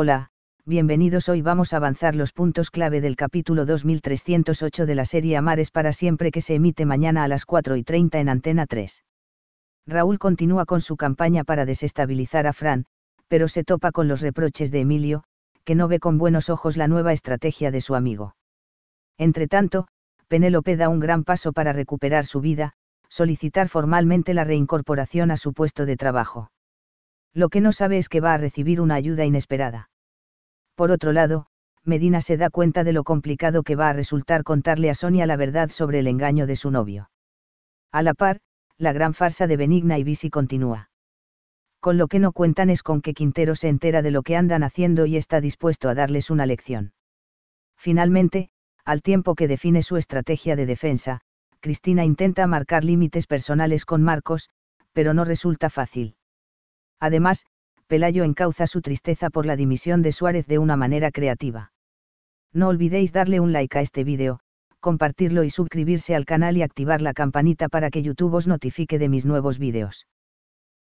Hola, bienvenidos hoy vamos a avanzar los puntos clave del capítulo 2308 de la serie Amares para siempre que se emite mañana a las 4 y 30 en Antena 3. Raúl continúa con su campaña para desestabilizar a Fran, pero se topa con los reproches de Emilio, que no ve con buenos ojos la nueva estrategia de su amigo. Entretanto, Penélope da un gran paso para recuperar su vida, solicitar formalmente la reincorporación a su puesto de trabajo. Lo que no sabe es que va a recibir una ayuda inesperada. Por otro lado, Medina se da cuenta de lo complicado que va a resultar contarle a Sonia la verdad sobre el engaño de su novio. A la par, la gran farsa de Benigna y Bisi continúa. Con lo que no cuentan es con que Quintero se entera de lo que andan haciendo y está dispuesto a darles una lección. Finalmente, al tiempo que define su estrategia de defensa, Cristina intenta marcar límites personales con Marcos, pero no resulta fácil. Además, Pelayo encauza su tristeza por la dimisión de Suárez de una manera creativa. No olvidéis darle un like a este vídeo, compartirlo y suscribirse al canal y activar la campanita para que YouTube os notifique de mis nuevos vídeos.